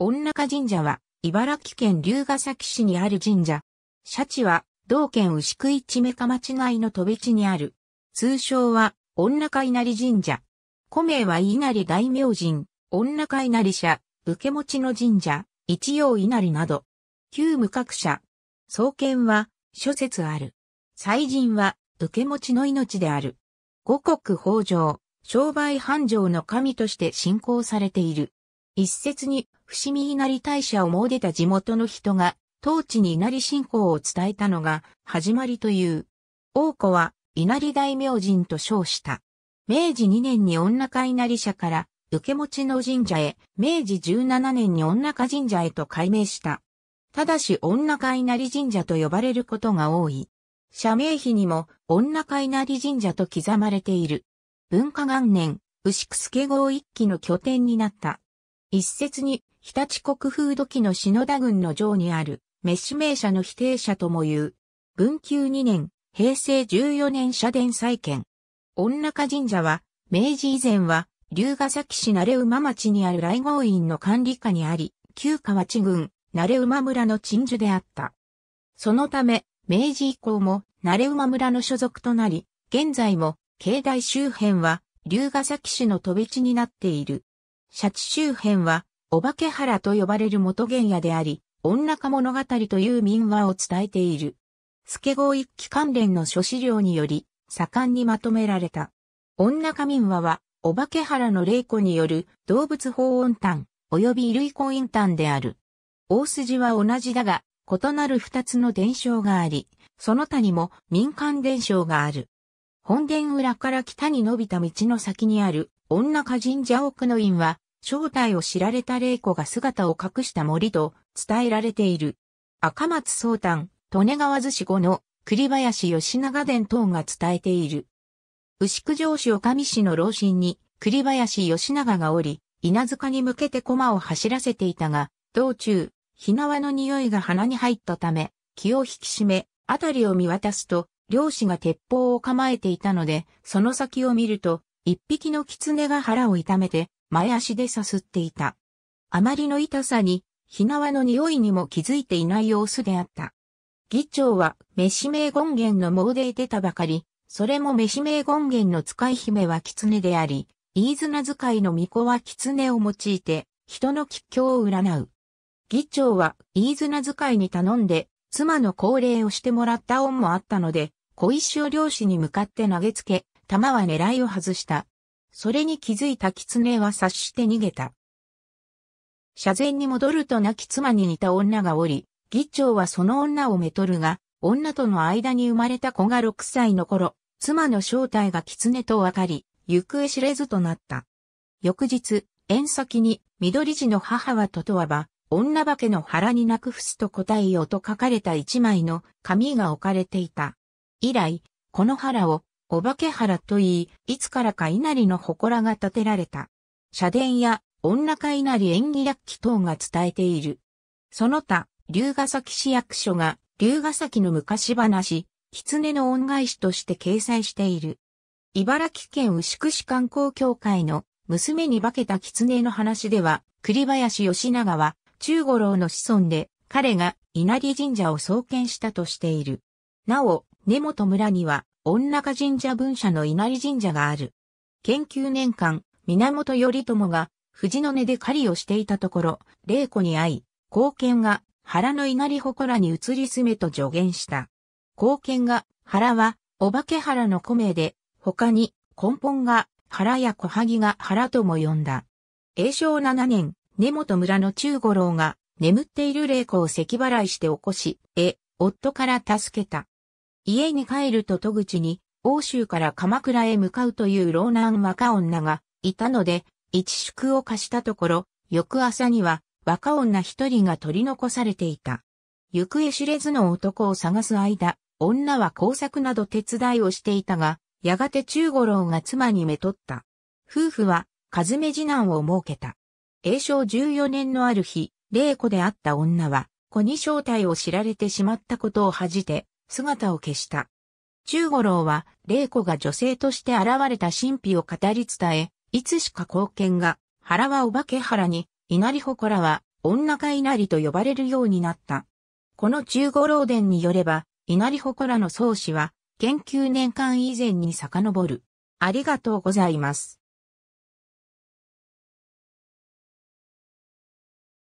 御中神社は、茨城県龍ヶ崎市にある神社。社地は、道県牛久市目か町内の飛び地にある。通称は、御中稲荷神社。古名は稲荷大明神、御中稲荷社、受持ちの神社、一葉稲荷など。旧無格社。創建は、諸説ある。祭神は、受持ちの命である。五穀豊穣、商売繁盛の神として信仰されている。一説に伏見稲荷大社を設でた地元の人が、当地に稲荷信仰を伝えたのが始まりという。王子は稲荷大明神と称した。明治2年に女か稲荷社から受け持ちの神社へ、明治17年に女か神社へと改名した。ただし女か稲荷神社と呼ばれることが多い。社名碑にも女か稲荷神社と刻まれている。文化元年、牛久助号一期の拠点になった。一説に、日立国風土記の篠田郡の城にある、滅死名社の否定者とも言う。文久2年、平成14年社殿再建。女中神社は、明治以前は、龍ヶ崎市成馬町にある来合院の管理下にあり、旧河内郡、成馬村の鎮守であった。そのため、明治以降も、成馬村の所属となり、現在も、境内周辺は、龍ヶ崎市の飛び地になっている。シャチ周辺は、お化け原と呼ばれる元原野であり、女化物語という民話を伝えている。助郷一揆関連の諸資料により、盛んにまとめられた。女化民話は、お化け原の霊子による動物法音炭、及び類婚音炭である。大筋は同じだが、異なる二つの伝承があり、その他にも民間伝承がある。本殿裏から北に伸びた道の先にある女歌神社奥の院は、正体を知られた霊子が姿を隠した森と伝えられている。赤松宗丹、利根川寿司後の栗林吉長伝等が伝えている。牛久城市女見市の老人に栗林吉長がおり、稲塚に向けて駒を走らせていたが、道中、火縄の匂いが鼻に入ったため、気を引き締め、辺りを見渡すと、漁師が鉄砲を構えていたので、その先を見ると、一匹の狐が腹を痛めて、前足でさすっていた。あまりの痛さに、火縄の匂いにも気づいていない様子であった。議長は、ゴ名権ンの猛で出たばかり、それもゴ名権ンの使い姫は狐であり、飯綱使いの巫女は狐を用いて、人の吉凶を占う。議長は、飯綱使いに頼んで、妻の恒例をしてもらった恩もあったので、小石を漁師に向かって投げつけ、弾は狙いを外した。それに気づいた狐は察して逃げた。車前に戻ると亡き妻に似た女がおり、議長はその女をめとるが、女との間に生まれた子が6歳の頃、妻の正体が狐と分かり、行方知れずとなった。翌日、縁先に、緑地の母はととわば、女化けの腹に泣く伏すと答えよと書かれた一枚の紙が置かれていた。以来、この腹をお化け原といい、いつからか稲荷の祠が建てられた。社殿や女か稲荷縁起薬器等が伝えている。その他、龍ヶ崎市役所が、龍ヶ崎の昔話、狐の恩返しとして掲載している。茨城県牛久市観光協会の娘に化けた狐の話では、栗林義長は中五郎の子孫で、彼が稲荷神社を創建したとしている。なお、根本村には女中神社分社の稲荷神社がある。研究年間、源頼朝が藤の根で狩りをしていたところ、霊子に会い、貢献が原の稲荷祠に移り住めと助言した。貢献が原は、お化け原の古名で、他に根本が原や小萩が原とも呼んだ。永正7年、根本村の中五郎が眠っている霊子を咳払いして起こし、え、夫から助けた。家に帰ると戸口に、欧州から鎌倉へ向かうという老男若女がいたので、一宿を貸したところ、翌朝には若女一人が取り残されていた。行方知れずの男を探す間、女は工作など手伝いをしていたが、やがて中五郎が妻にめとった。夫婦は、和目次男を設けた。永正14年のある日、霊子であった女は、子に正体を知られてしまったことを恥じて、姿を消した。中五郎は、玲子が女性として現れた神秘を語り伝え、いつしか貢献が、原はお化け原に、稲荷祠は、女か稲荷と呼ばれるようになった。この中五郎伝によれば、稲荷祠の創始は、研究年間以前に遡る。ありがとうございます。